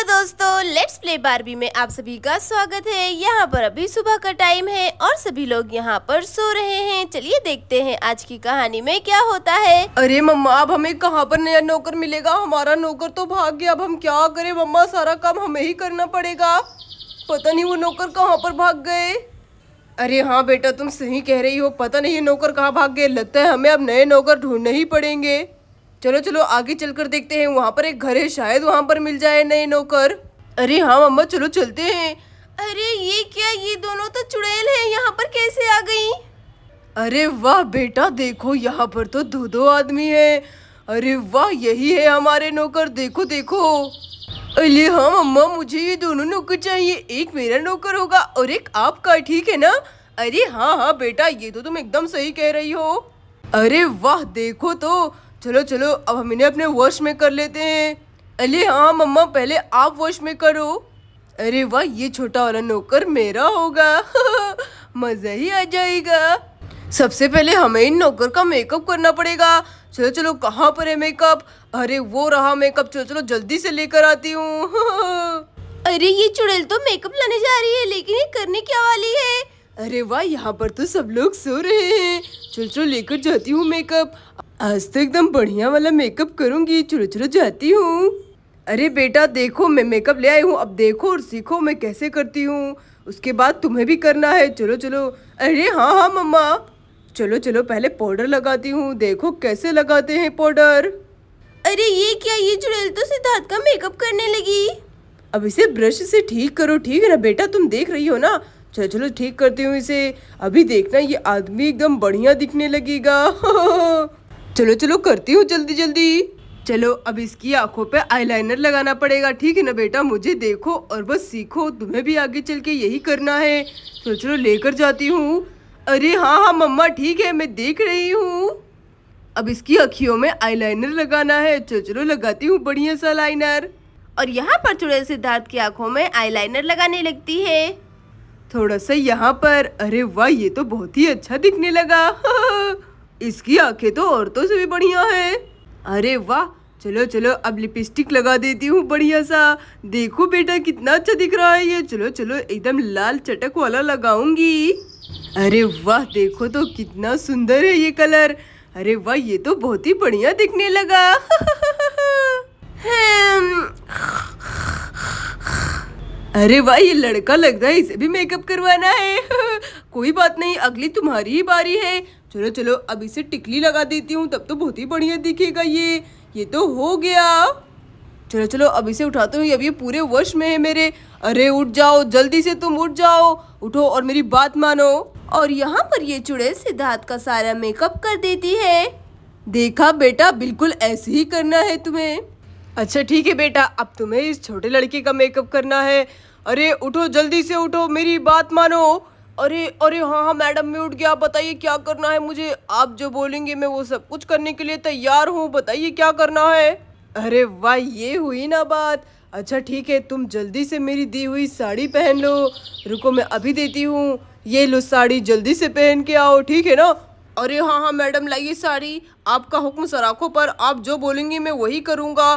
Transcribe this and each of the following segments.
Hello दोस्तों let's play Barbie में आप सभी का स्वागत है यहाँ पर अभी सुबह का टाइम है और सभी लोग यहाँ पर सो रहे हैं चलिए देखते हैं आज की कहानी में क्या होता है अरे मम्मा अब हमें कहाँ पर नया नौकर मिलेगा हमारा नौकर तो भाग गया अब हम क्या करें मम्मा सारा काम हमें ही करना पड़ेगा पता नहीं वो नौकर कहाँ पर भाग गए अरे हाँ बेटा तुम सही कह रही हो पता नहीं नौकर कहाँ भाग गए लगता है हमें अब नए नौकर ढूंढने ही पड़ेंगे चलो चलो आगे चलकर देखते हैं वहाँ पर एक घर है शायद वहाँ पर मिल जाए नए नौकर अरे हाँ मम्मा चलो चलते हैं अरे ये क्या ये दोनों तो चुड़ैल हैं यहाँ पर कैसे आ गई अरे वाह बेटा देखो यहाँ पर तो दो दो आदमी है अरे वाह यही है हमारे नौकर देखो देखो अरे हाँ मम्मा मुझे ये दोनों नौकर चाहिए एक मेरा नौकर होगा और एक आपका ठीक है ना अरे हाँ हाँ बेटा ये तो तुम एकदम सही कह रही हो अरे वाह देखो तो चलो चलो अब हम इन्हें अपने वॉश में कर लेते हैं अरे हाँ मम्मा पहले आप वॉश में करो अरे वाह ये छोटा वाला नौकर मेरा होगा मज़ा ही आ जाएगा सबसे पहले हमें इन नौकर का मेकअप करना पड़ेगा चलो चलो कहाँ पर है मेकअप अरे वो रहा मेकअप चलो चलो जल्दी से लेकर आती हूँ अरे ये चुड़ैल तो मेकअप लाने जा रही है लेकिन ये करने क्या वाली है अरे वाह यहाँ पर तो सब लोग सो रहे हैं चलो चलो लेकर जाती हूँ मेकअप आज तो एकदम बढ़िया वाला मेकअप करूँगी चुरु चुरु जाती हूँ अरे बेटा देखो मैं मेकअप ले आई हूँ अब देखो और सीखो मैं कैसे करती हूँ उसके बाद तुम्हें भी करना है चलो चलो अरे हाँ हाँ मम्मा चलो चलो पहले पाउडर लगाती हूँ देखो कैसे लगाते हैं पाउडर अरे ये क्या ये चुड़ैल तो सिद्धार्थ का मेकअप करने लगी अब इसे ब्रश से ठीक करो ठीक है ना बेटा तुम देख रही हो ना चलो चलो ठीक करती हूँ इसे अभी देखना ये आदमी एकदम बढ़िया दिखने लगेगा चलो चलो करती हूँ जल्दी जल्दी चलो अब इसकी आंखों पे आईलाइनर लगाना पड़ेगा ठीक है ना बेटा मुझे देखो और बस सीखो तुम्हें भी आगे चल के यही करना है तो चलो लेकर जाती हूँ अरे हाँ हाँ मम्मा ठीक है मैं देख रही हूँ अब इसकी अखियों में आईलाइनर लगाना है चलो चलो लगाती हूँ बढ़िया सा लाइनर और यहाँ पर थोड़े सिद्धार्थ की आंखों में आईलाइनर लगाने लगती है थोड़ा सा यहाँ पर अरे वाह ये तो बहुत ही अच्छा दिखने लगा इसकी आंखें तो औरतों से भी बढ़िया है अरे वाह चलो चलो अब लिपस्टिक लगा देती हूँ बढ़िया सा देखो बेटा कितना अच्छा दिख रहा है ये चलो चलो एकदम लाल चटक वाला लगाऊंगी अरे वाह देखो तो कितना सुंदर है ये कलर अरे वाह ये तो बहुत ही बढ़िया दिखने लगा अरे वाह ये लड़का लगता है इसे भी मेकअप करवाना है कोई बात नहीं अगली तुम्हारी ही बारी है चलो चलो अब इसे टिकली लगा देती हूँ तब तो बहुत ही बढ़िया दिखेगा ये ये तो हो गया चलो चलो अब इसे उठाते हुए अब ये पूरे वर्ष में है मेरे अरे उठ जाओ जल्दी से तुम उठ जाओ उठो और मेरी बात मानो और यहाँ पर ये चुड़ैल सिद्धार्थ का सारा मेकअप कर देती है देखा बेटा बिल्कुल ऐसे ही करना है तुम्हें अच्छा ठीक है बेटा अब तुम्हें इस छोटे लड़के का मेकअप करना है अरे उठो जल्दी से उठो मेरी बात मानो अरे अरे हाँ हाँ मैडम मैं उठ गया बताइए क्या करना है मुझे आप जो बोलेंगे मैं वो सब कुछ करने के लिए तैयार हूँ बताइए क्या करना है अरे वाह ये हुई ना बात अच्छा ठीक है तुम जल्दी से मेरी दी हुई साड़ी पहन लो रुको मैं अभी देती हूँ ये लो साड़ी जल्दी से पहन के आओ ठीक है ना अरे हाँ हाँ मैडम लाइए साड़ी आपका हुक्म सराखों पर आप जो बोलेंगी मैं वही करूँगा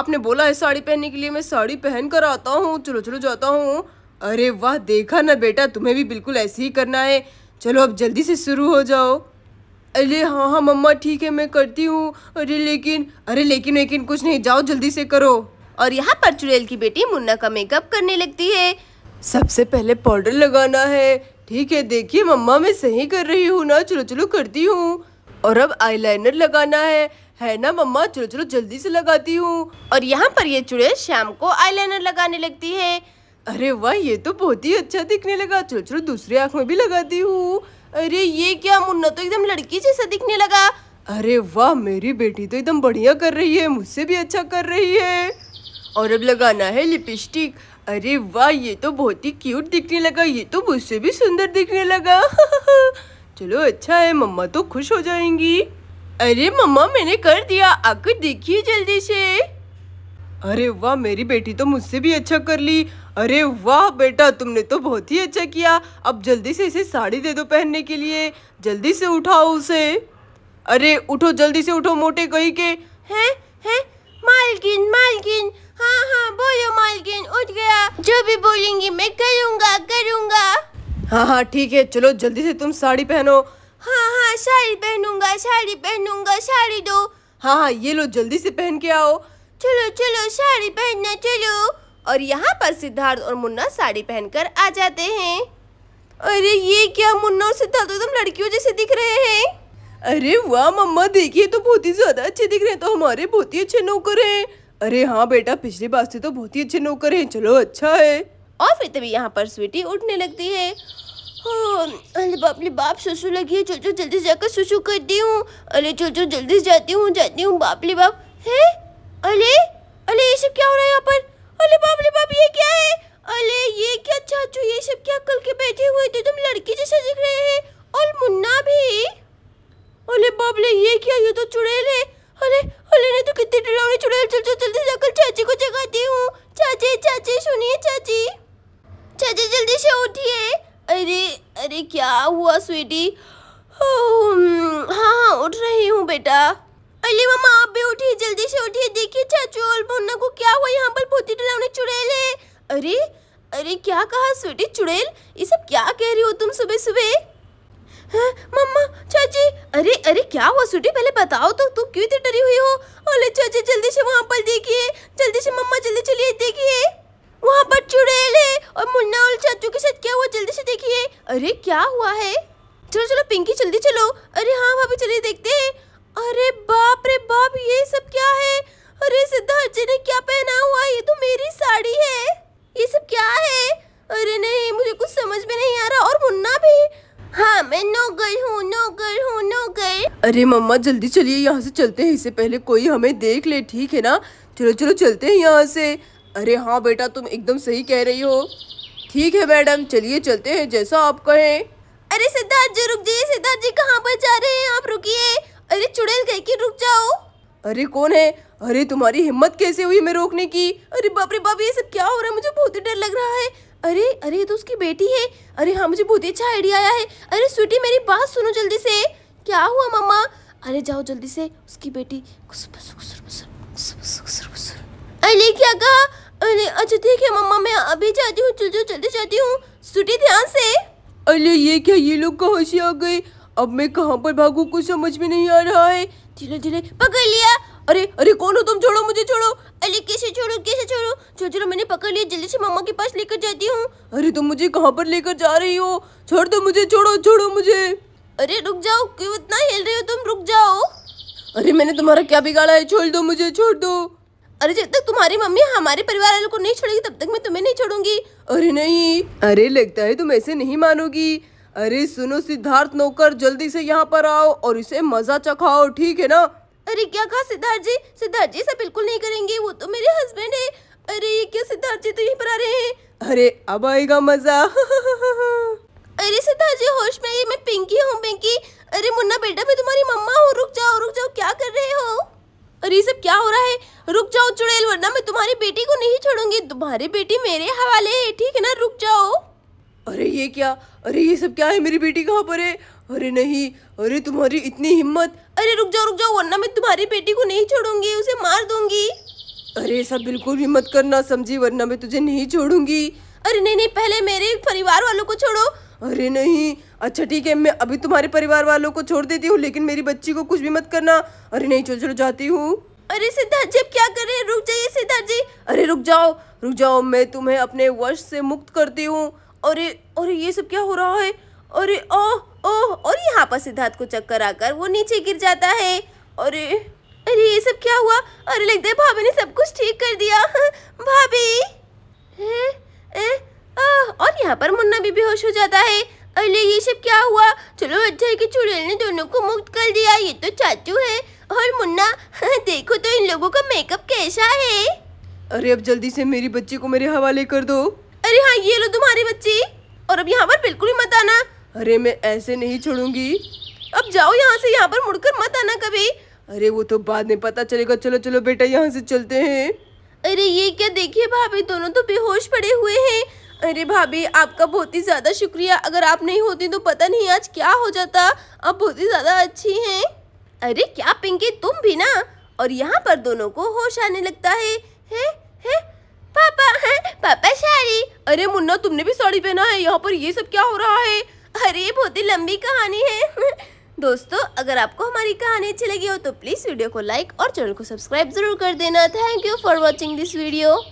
आपने बोला है साड़ी पहनने के लिए मैं साड़ी पहन कर आता हूँ चलो चलो जाता हूँ अरे वाह देखा ना बेटा तुम्हें भी बिल्कुल ऐसे ही करना है चलो अब जल्दी से शुरू हो जाओ अरे हाँ हाँ मम्मा ठीक है मैं करती हूँ अरे लेकिन अरे लेकिन लेकिन कुछ नहीं जाओ जल्दी से करो और यहाँ पर चुड़ैल की बेटी मुन्ना का मेकअप करने लगती है सबसे पहले पाउडर लगाना है ठीक है देखिए मम्मा मैं सही कर रही हूँ ना चलो चलो करती हूँ और अब आईलाइनर लगाना है है ना मम्मा चलो चलो जल्दी से लगाती हूँ और यहाँ पर ये चुड़ैल शाम को आईलाइनर लगाने लगती है अरे वाह ये तो बहुत ही अच्छा दिखने लगा चलो चलो दूसरी आंख में भी लगाती हूँ अरे ये क्या मुन्ना तो एकदम लड़की जैसा दिखने लगा अरे वाह मेरी बेटी तो एकदम बढ़िया कर रही है मुझसे भी अच्छा कर रही है और अब लगाना है लिपस्टिक अरे वाह ये तो बहुत ही क्यूट दिखने लगा ये तो मुझसे भी सुंदर दिखने लगा चलो अच्छा है मम्मा तो खुश हो जाएंगी अरे मम्मा मैंने कर दिया आकर देखिए जल्दी से अरे वाह मेरी बेटी तो मुझसे भी अच्छा कर ली अरे वाह बेटा तुमने तो बहुत ही अच्छा किया अब जल्दी से इसे साड़ी दे दो पहनने के लिए जल्दी से उठाओ उसे अरे उठो जल्दी से उठो मोटे कही के हैं हैं मालकिन मालकिन हाँ हाँ बोलो मालकिन उठ गया जो भी बोलेंगी मैं करूँगा करूँगा हाँ हाँ ठीक है चलो जल्दी से तुम साड़ी पहनो हाँ हाँ साड़ी पहनूंगा साड़ी पहनूंगा साड़ी दो हाँ हाँ ये लो जल्दी से पहन के आओ चलो चलो साड़ी पहनना चलो और यहाँ पर सिद्धार्थ और मुन्ना साड़ी पहनकर आ जाते हैं अरे ये क्या मुन्ना और सिद्धार्थ एकदम तो लड़कियों जैसे दिख रहे हैं अरे वाह मम्मा देखिए तो बहुत ही ज्यादा अच्छे दिख रहे हैं तो हमारे बहुत ही अच्छे नौकर हैं अरे हाँ बेटा पिछली बार से तो बहुत ही अच्छे नौकर हैं चलो अच्छा है और फिर तभी यहाँ पर स्वीटी उठने लगती है हाँ, अरे बाप बाप सुसु लगी है चलो जल्दी जाकर सुसु करती हूँ अरे चलो जल्दी जाती हूँ जाती हूँ बाप बाप है अरे अरे ये सब क्या हो रहा है यहाँ पर अरे बाप रे बाप ये क्या है अरे ये क्या चाचू ये सब क्या कल के बैठे हुए थे तुम लड़की जैसे दिख रहे हैं और मुन्ना भी अरे बाप रे ये क्या ये तो चुड़ैल है अरे अरे ने तो कितनी डरावनी चुड़ैल चल चल जल्दी जाकर चाची को जगाती हूँ चाची चाची सुनिए चाची चाची जल्दी से उठिए अरे अरे क्या हुआ स्वीटी हम्म, हाँ हाँ उठ रही हूँ बेटा अली मामा आप भी उठिए जल्दी से उठिए देखिए चाचू और मुन्ना को क्या हुआ यहाँ पर भूती डरावने चुड़ैल है अरे अरे क्या कहा स्वीटी चुड़ैल ये सब क्या कह रही हो तुम सुबह सुबह हाँ, मम्मा चाची अरे अरे क्या हुआ स्वीटी पहले बताओ तो तुम क्यों इतनी डरी हुई हो अरे चाची जल्दी से वहाँ पर देखिए जल्दी से मम्मा जल्दी चलिए देखिए वहाँ पर चुड़ैल है और मुन्ना और चाचू के साथ क्या हुआ जल्दी से देखिए अरे क्या हुआ है चलो चलो पिंकी जल्दी चलो अरे हाँ भाभी चलिए देखते हैं अरे बाप रे बाप ये सब क्या है अरे सिद्धार्थ जी ने क्या पहना हुआ ये तो मेरी साड़ी है ये सब क्या है अरे नहीं मुझे कुछ समझ में नहीं आ रहा और मुन्ना भी हाँ मैं नो गई हूँ नो गई हूँ नो गई अरे मम्मा जल्दी चलिए यहाँ से चलते हैं इससे पहले कोई हमें देख ले ठीक है ना चलो चलो चलते हैं यहाँ से अरे हाँ बेटा तुम एकदम सही कह रही हो ठीक है मैडम चलिए चलते हैं जैसा आप कहें अरे सिद्धार्थ जी रुक जाइए सिद्धार्थ जी कहाँ पर जा रहे हैं आप रुकिए अरे चुड़ैल कह कि रुक जाओ अरे कौन है अरे तुम्हारी हिम्मत कैसे हुई मैं रोकने की अरे बाप रे बाप ये सब क्या हो रहा है मुझे बहुत ही डर लग रहा है अरे अरे तो उसकी बेटी है अरे हाँ मुझे बहुत ही अच्छा आइडिया आया है अरे स्वीटी मेरी बात सुनो जल्दी से क्या हुआ मम्मा अरे जाओ जल्दी से उसकी बेटी अरे क्या कहा अरे अच्छा ठीक है मम्मा मैं अभी जाती हूँ जल्दी जाती हूँ स्वीटी ध्यान से अरे ये क्या ये लोग कहाँ से आ गए अब मैं कहाँ पर भागू कुछ समझ में नहीं आ रहा है धीरे धीरे पकड़ लिया अरे अरे कौन हो तुम छोड़ो मुझे छोड़ो अरे कैसे छोड़ो कैसे छोड़ो छोड़ो छोड़ो मैंने पकड़ लिया जल्दी से मामा के पास लेकर जाती हूँ अरे तुम मुझे कहाँ पर लेकर जा रही हो छोड़ दो मुझे छोड़ो छोड़ो मुझे अरे रुक जाओ क्यों इतना हिल रहे हो तुम रुक जाओ अरे मैंने तुम्हारा क्या बिगाड़ा है छोड़ दो मुझे छोड़ दो अरे जब तक तुम्हारी मम्मी हमारे परिवार वालों को नहीं छोड़ेगी तब तक मैं तुम्हें नहीं छोड़ूंगी अरे नहीं अरे लगता है तुम ऐसे नहीं मानोगी अरे सुनो सिद्धार्थ नौकर जल्दी से यहाँ पर आओ और इसे मजा चखाओ ठीक है ना अरे क्या कहा सिद्धार्थ जी सिद्धार्थ जी ऐसा बिल्कुल नहीं करेंगे वो तो मेरे हस्बैंड है अरे ये क्या सिद्धार्थ जी तो यहीं पर आ रहे हैं अरे अब आएगा मजा अरे सिद्धार्थ जी होश में मैं पिंकी हूँ पिंकी अरे मुन्ना बेटा मैं तुम्हारी मम्मा हूँ रुक जाओ रुक जाओ क्या कर रहे हो अरे ये सब क्या हो रहा है रुक जाओ चुड़ैल वरना मैं तुम्हारी बेटी को नहीं छोड़ूंगी तुम्हारी बेटी मेरे हवाले है ठीक है ना रुक जाओ अरे ये क्या अरे ये सब क्या है मेरी बेटी कहाँ पर है अरे नहीं अरे तुम्हारी इतनी हिम्मत अरे रुक जाओ रुक जाओ वरना मैं तुम्हारी बेटी को नहीं छोड़ूंगी उसे मार दूंगी अरे ऐसा बिल्कुल भी मत करना समझी वरना मैं तुझे नहीं छोड़ूंगी अरे नहीं नहीं पहले मेरे परिवार वालों को छोड़ो अरे नहीं अच्छा ठीक है मैं अभी तुम्हारे परिवार वालों को छोड़ देती हूँ लेकिन मेरी बच्ची को कुछ भी मत करना अरे नहीं चलो चलो जाती हूँ अरे सिद्धार्थ जी अब क्या कर रहे हैं रुक जाइए सिद्धार्थ जी अरे रुक जाओ रुक जाओ मैं तुम्हें अपने वश से मुक्त करती हूँ अरे अरे ये सब क्या हो रहा है अरे ओह ओह और यहाँ पर सिद्धार्थ को चक्कर आकर वो नीचे गिर जाता है अरे अरे ये सब क्या हुआ अरे लगता है भाभी ने सब कुछ ठीक कर दिया भाभी और यहाँ पर मुन्ना भी बेहोश हो जाता है अरे ये सब क्या हुआ चलो अच्छा है कि चुड़ैल ने दोनों को मुक्त कर दिया ये तो चाचू है और मुन्ना देखो तो इन लोगों का मेकअप कैसा है अरे अब जल्दी से मेरी बच्ची को मेरे हवाले कर दो अरे हाँ ये लो तुम्हारी बच्ची और अब यहाँ पर बिल्कुल ही मत आना अरे मैं ऐसे नहीं छोड़ूंगी अब जाओ यहाँ से यहाँ पर मुड़कर मत आना कभी अरे वो तो बाद में पता चलेगा चलो चलो बेटा यहाँ से चलते हैं अरे ये क्या देखिए भाभी दोनों तो बेहोश पड़े हुए हैं अरे भाभी आपका बहुत ही ज़्यादा शुक्रिया अगर आप नहीं होती तो पता नहीं आज क्या हो जाता आप बहुत ही ज़्यादा अच्छी हैं अरे क्या पिंकी तुम भी ना और यहाँ पर दोनों को होश आने लगता है, है, है? पापा पापा शारी अरे मुन्ना तुमने भी साड़ी पहना है यहाँ पर ये सब क्या हो रहा है अरे ये बहुत ही लंबी कहानी है दोस्तों अगर आपको हमारी कहानी अच्छी लगी हो तो प्लीज़ वीडियो को लाइक और चैनल को सब्सक्राइब जरूर कर देना thank you for watching this video